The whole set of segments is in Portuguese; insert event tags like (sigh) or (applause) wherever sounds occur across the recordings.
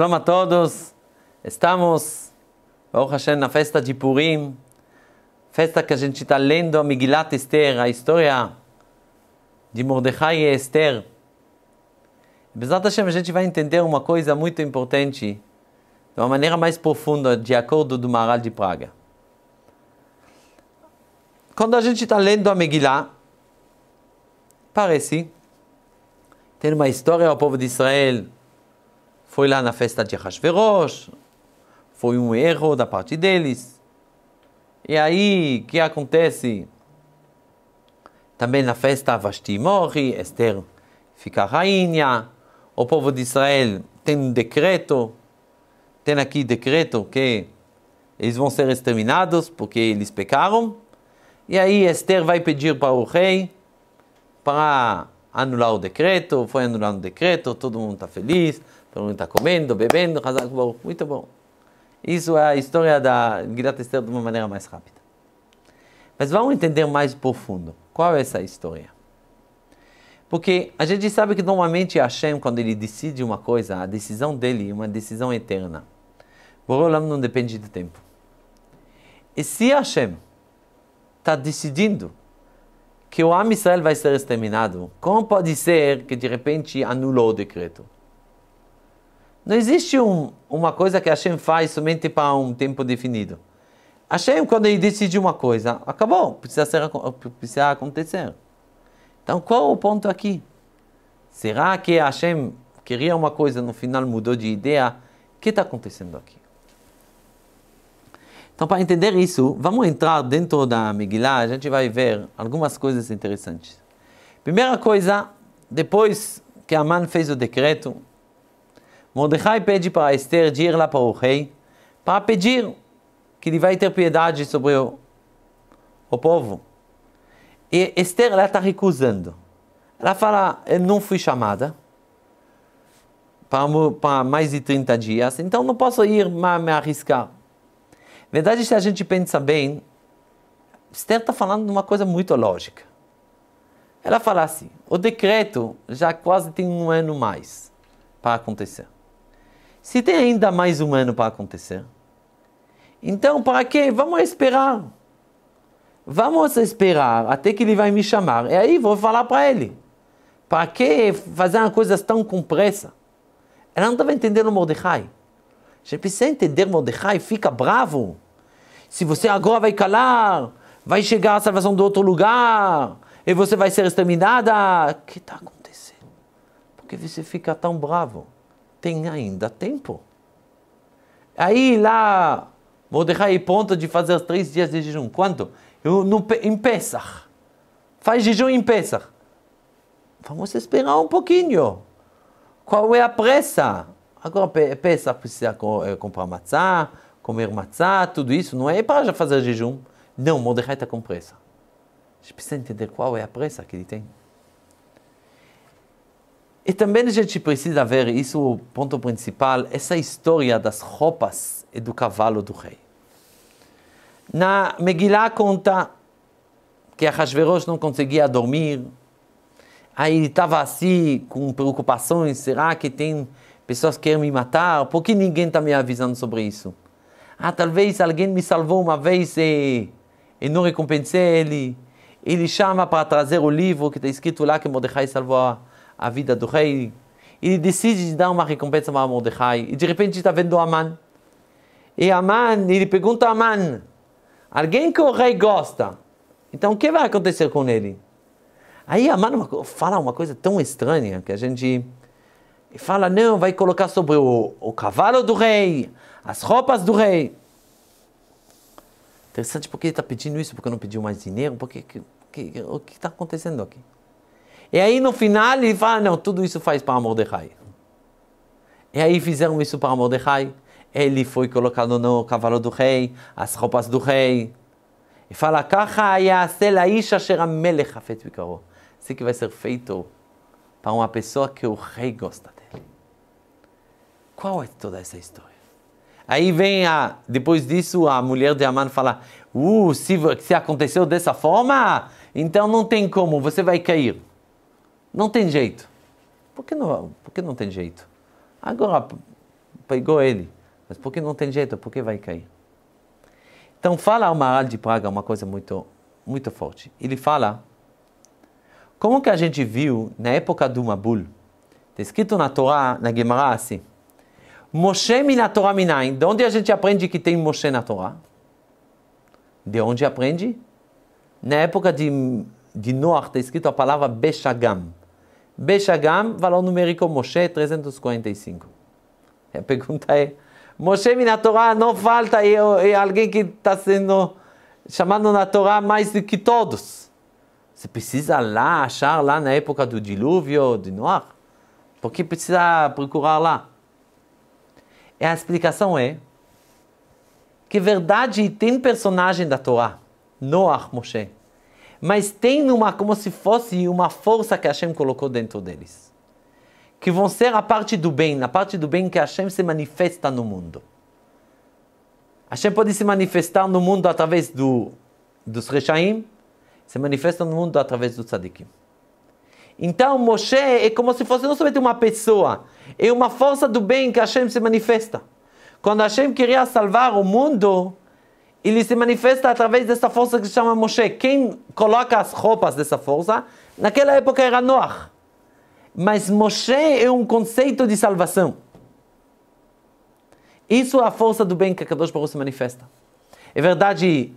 Shalom a todos. Estamos, Baruch na festa de Purim. Festa que a gente está lendo a Migilat Esther, a história de Mordecai e Esther. Bezat Hashem, a gente vai entender uma coisa muito importante, de uma maneira mais profunda, de acordo do Maral de Praga. Quando a gente está lendo a Megillah, parece, tem uma história ao povo de Israel, foi lá na festa de Hashverosh, foi um erro da parte deles. E aí, o que acontece? Também na festa Vashti morre, Esther fica rainha, o povo de Israel tem um decreto, tem aqui decreto que eles vão ser exterminados porque eles pecaram. E aí Esther vai pedir para o rei para anular o decreto, foi anulado o decreto, todo mundo está feliz, Todo mundo está comendo, bebendo, muito bom. Isso é a história da Gilat Esther de uma maneira mais rápida. Mas vamos entender mais profundo. Qual é essa história? Porque a gente sabe que normalmente Hashem, quando ele decide uma coisa, a decisão dele é uma decisão eterna. Borolam não depende do tempo. E se Hashem está decidindo que o Am Israel vai ser exterminado, como pode ser que de repente anulou o decreto? Não existe um, uma coisa que Hashem faz somente para um tempo definido. Hashem, quando ele decide uma coisa, acabou, precisa, ser, precisa acontecer. Então, qual o ponto aqui? Será que Hashem queria uma coisa, no final mudou de ideia? O que está acontecendo aqui? Então, para entender isso, vamos entrar dentro da Megillah, a gente vai ver algumas coisas interessantes. Primeira coisa, depois que Aman fez o decreto, Mordecai pede para Esther ir lá para o rei para pedir que ele vai ter piedade sobre o, o povo. E Esther ela está recusando. Ela fala, eu não fui chamada para, para mais de 30 dias, então não posso ir me arriscar. Na verdade, se a gente pensa bem, Esther está falando de uma coisa muito lógica. Ela fala assim, o decreto já quase tem um ano mais para acontecer se tem ainda mais um ano para acontecer? Então, para quê? Vamos esperar. Vamos esperar até que ele vai me chamar. E aí vou falar para ele. Para que fazer uma coisa tão com pressa? Ela não estava entendendo Mordecai. Você precisa entender Mordecai, fica bravo. Se você agora vai calar, vai chegar a salvação de outro lugar, e você vai ser exterminada. O que está acontecendo? Por que você fica tão bravo? tem ainda tempo. Aí lá, vou deixar aí ponto de fazer os três dias de jejum. Quanto? Eu, no, em Pesach. Faz jejum em Pesach. Vamos esperar um pouquinho. Qual é a pressa? Agora Pesach precisa eh, comprar matzá, comer matzá, tudo isso. Não é para já fazer jejum. Não, Mordecai está com pressa. A gente precisa entender qual é a pressa que ele tem. E também a gente precisa ver, isso é o ponto principal, essa história das roupas e do cavalo do rei. Na Megillah conta que Ahasverosh não conseguia dormir, aí ele estava assim, com preocupações, será que tem pessoas que querem me matar? Por que ninguém está me avisando sobre isso? Ah, talvez alguém me salvou uma vez e, e não recompensei ele. Ele chama para trazer o livro que está escrito lá que Mordecai salvou a vida do rei ele decide dar uma recompensa para Mordecai. E de repente está vendo Aman. E Aman, ele pergunta a Aman, alguém que o rei gosta, então o que vai acontecer com ele? Aí Aman fala uma coisa tão estranha que a gente fala, não, vai colocar sobre o, o cavalo do rei, as roupas do rei. Interessante porque ele está pedindo isso, porque não pediu mais dinheiro, porque o que está acontecendo aqui? E aí no final ele fala, não, tudo isso faz para Mordecai. E aí fizeram isso para Mordecai. Ele foi colocado no cavalo do rei, as roupas do rei. E fala, Isso que vai ser feito para uma pessoa que o rei gosta dele. Qual é toda essa história? Aí vem a, depois disso a mulher de Aman fala, uh, se, se aconteceu dessa forma, então não tem como, você vai cair. Não tem jeito. Por que não, por que não tem jeito? Agora pegou ele. Mas por que não tem jeito? Por que vai cair? Então fala ao Maral de Praga uma coisa muito, muito forte. Ele fala, como que a gente viu na época do Mabul, está escrito na Torá, na Gemara assim, Moshe mina Torá minayin. De onde a gente aprende que tem Moshe na Torá? De onde aprende? Na época de, de Noah está escrito a palavra Beshagam. Bechagam, valor numérico Moshe 345. (laughs) A pergunta é: Moshe na Torá não falta e é, é alguém que está sendo chamado na Torá mais do que todos. Você precisa lá achar lá na época do dilúvio de Noar? Por que precisa procurar lá? E a explicação é que verdade tem personagem da Torá, Noach, Moshe mas tem uma, como se fosse uma força que Hashem colocou dentro deles. Que vão ser a parte do bem, a parte do bem que Hashem se manifesta no mundo. Hashem pode se manifestar no mundo através do, dos Rechaim, se manifesta no mundo através do Tzadikim. Então Moshe é como se fosse não somente uma pessoa, é uma força do bem que Hashem se manifesta. Quando Hashem queria salvar o mundo, ele se manifesta através dessa força que se chama Moshe. Quem coloca as roupas dessa força, naquela época era Noah. Mas Moshe é um conceito de salvação. Isso é a força do bem que a Kadosh Baruch se manifesta. É verdade,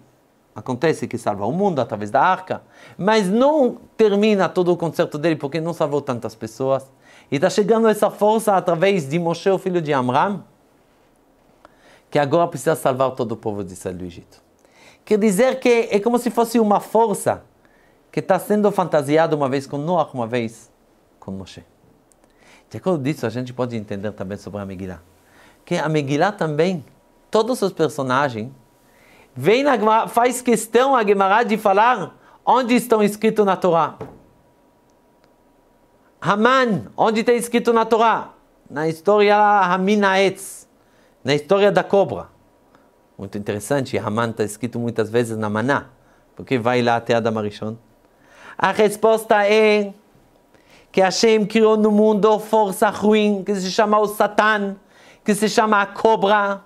acontece que salva o mundo através da arca, mas não termina todo o concerto dele porque não salvou tantas pessoas. E está chegando essa força através de Moshe, o filho de Amram, que agora precisa salvar todo o povo de do Egito. Quer dizer que é como se fosse uma força que está sendo fantasiada uma vez com Noah, uma vez com Moshe. De acordo disso, a gente pode entender também sobre a Megillah. Que a Megillah também, todos os personagens, vem na, faz questão a Gemara de falar onde estão escritos na Torá. Haman, onde está escrito na Torá? Na história Haminaetz. Na história da cobra, muito interessante, Haman está escrito muitas vezes na Maná, porque vai lá até Adam Arishon. A resposta é que Hashem criou no mundo força ruim, que se chama o Satan, que se chama a cobra.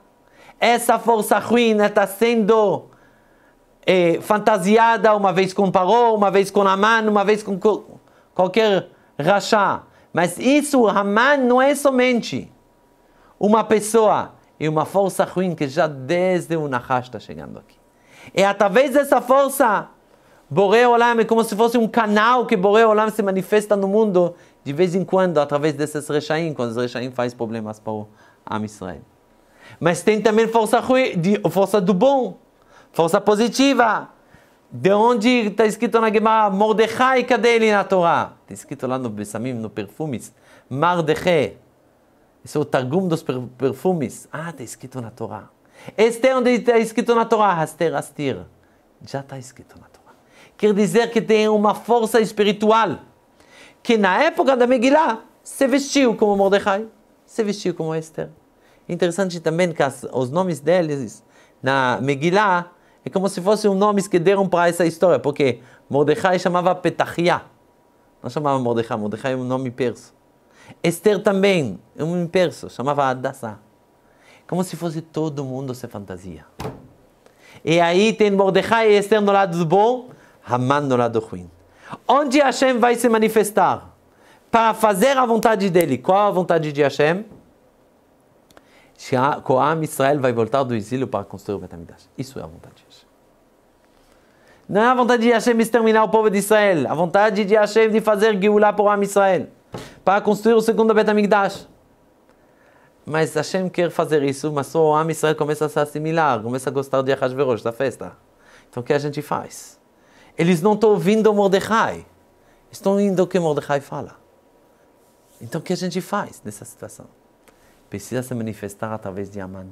Essa força ruim está sendo é, fantasiada uma vez com Paró, uma vez com Haman, uma vez com qualquer rachá. Mas isso, Haman, não é somente uma pessoa e uma força ruim que já desde o Nahash está chegando aqui. e é através dessa força, Borei Olam é como se fosse um canal que Borei Olam se manifesta no mundo de vez em quando, através desses rechaim, quando os rechaim faz problemas para o Am Israel. Mas tem também força, ruim, de, força do bom, força positiva. De onde está escrito na Gemara, Mordechai, cadê ele na Torá? Está escrito lá no Bessamim, no Perfumes, Mardechai. Esse é o Targum dos perfumes. Ah, está escrito na Torá. Esther, onde está escrito na Torá? Aster, Astir. Já está escrito na Torá. Quer dizer que tem uma força espiritual. Que na época da Megillah, se vestiu como Mordecai, se vestiu como Esther. Interessante também que as, os nomes deles na Megillah é como se fossem um nomes que deram para essa história, porque Mordecai chamava Petachia. Não chamava Mordecai, Mordecai é um nome persa. Esther também, é um perso, chamava Hadassah. Como se fosse todo mundo se fantasia. E aí tem Mordecai e Esther no lado do bom, Haman no lado ruim. Onde Hashem vai se manifestar? Para fazer a vontade dele. Qual a vontade de Hashem? Coam Israel vai voltar do exílio para construir o Betamidash. Isso é a vontade de Hashem. Não é a vontade de Hashem exterminar o povo de Israel. A vontade de Hashem de fazer Geulah para o Am Israel para construir o segundo Betamigdash. Mas Hashem quer fazer isso, mas só o Am Israel começa a se assimilar, começa a gostar de Arashverosh, da festa. Então o que a gente faz? Eles não estão ouvindo Mordecai, estão ouvindo o que Mordecai fala. Então o que a gente faz nessa situação? Precisa se manifestar através de Aman.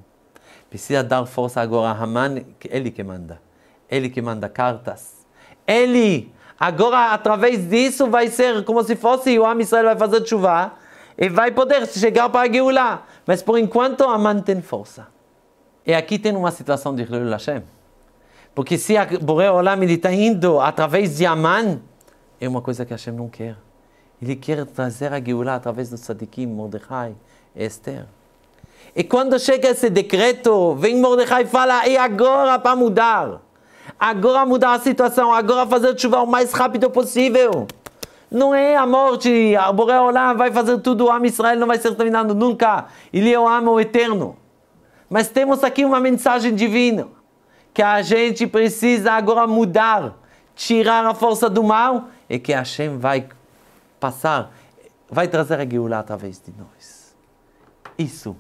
Precisa dar força agora a Haman, que é ele que manda. Ele que manda cartas. Ele Agora, através disso, vai ser como se fosse o Am Israel vai fazer chuva e vai poder chegar para a Geulah. Mas por enquanto, a mantém força. E aqui tem uma situação de Hilul Hashem. Porque se a Boré Olam está indo através de Aman, é uma coisa que Hashem não quer. Ele quer trazer a Geulah através dos Sadikim, Mordecai e Esther. E quando chega esse decreto, vem Mordecai e fala: e agora para mudar? Agora mudar a situação, agora fazer chuva o mais rápido possível. Não é a morte, a Boré Olam vai fazer tudo, o Am Israel não vai ser terminado nunca. Ele é o Amo Eterno. Mas temos aqui uma mensagem divina, que a gente precisa agora mudar, tirar a força do mal, e que Hashem vai passar, vai trazer a Geulah através de nós. Isso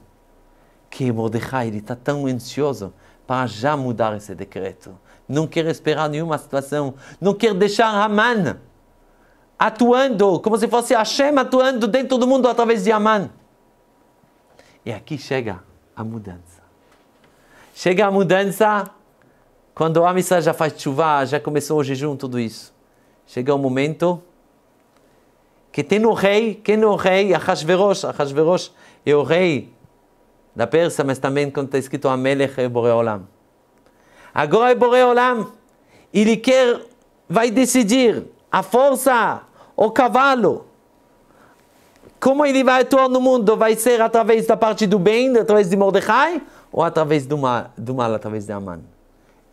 que Mordecai está tão ansioso para já mudar esse decreto não quer esperar nenhuma situação, não quer deixar Haman atuando, como se fosse Hashem atuando dentro do mundo através de Haman. E aqui chega a mudança. Chega a mudança quando a missa já faz chuva, já começou o jejum, tudo isso. Chega o um momento que tem o rei, quem é o rei? Achashverosh. Achashverosh é o rei da Pérsia, mas também quando está escrito Amelech e é Boreolam. Agora é Boré Olam. Ele quer, vai decidir a força, o cavalo. Como ele vai atuar no mundo? Vai ser através da parte do bem, através de Mordecai, ou através do mal, do mal através de Aman?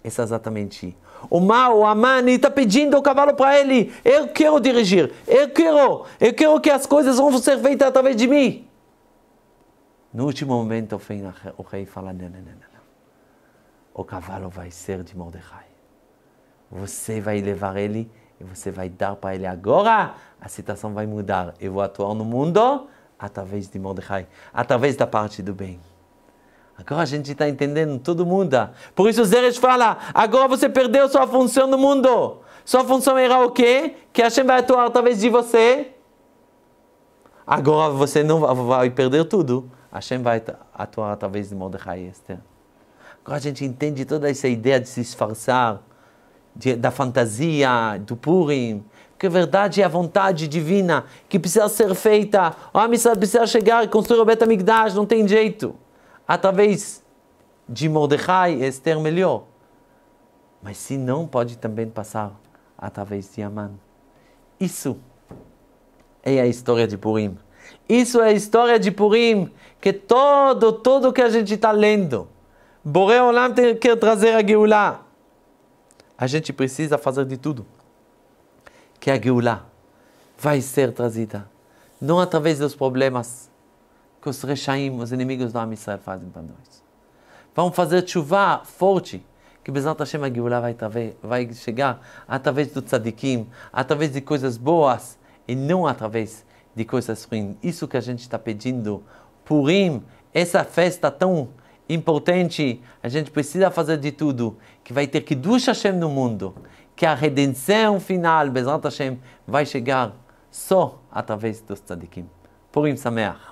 é exatamente. O mal, o Aman, ele está pedindo o cavalo para ele. Eu quero dirigir, eu quero, eu quero que as coisas vão ser feitas através de mim. No último momento, o rei fala: não, não, não. não o cavalo vai ser de Mordecai. Você vai levar ele e você vai dar para ele agora. A situação vai mudar. Eu vou atuar no mundo através de Mordecai, através da parte do bem. Agora a gente está entendendo, todo mundo. Por isso Zeres fala, agora você perdeu sua função no mundo. Sua função era o quê? Que Hashem vai atuar através de você. Agora você não vai perder tudo. Hashem vai atuar através de Mordecai e Esther. Agora a gente entende toda essa ideia de se esforçar, de, da fantasia, do Purim, que a verdade é a vontade divina que precisa ser feita. O missa precisa chegar e construir o Betamigdash, não tem jeito. Através de Mordecai e Esther é melhor. Mas se não, pode também passar através de Aman. Isso é a história de Purim. Isso é a história de Purim, que todo, tudo que a gente está lendo, Boré Olam quer trazer a Geulah. A gente precisa fazer de tudo. Que a Geulah vai ser trazida. Não através dos problemas que os rechaim, os inimigos do Amisra fazem para nós. Vamos fazer chuva forte. Que Bezat Hashem a Geulah vai, vai chegar através do tzadikim, através de coisas boas e não através de coisas ruins. Isso que a gente está pedindo. Purim, essa festa tão importante, a gente precisa fazer de tudo, que vai ter que Kiddush Hashem no mundo, que a redenção final, Bezrat Hashem, vai chegar só através dos tzadikim. Purim Sameach.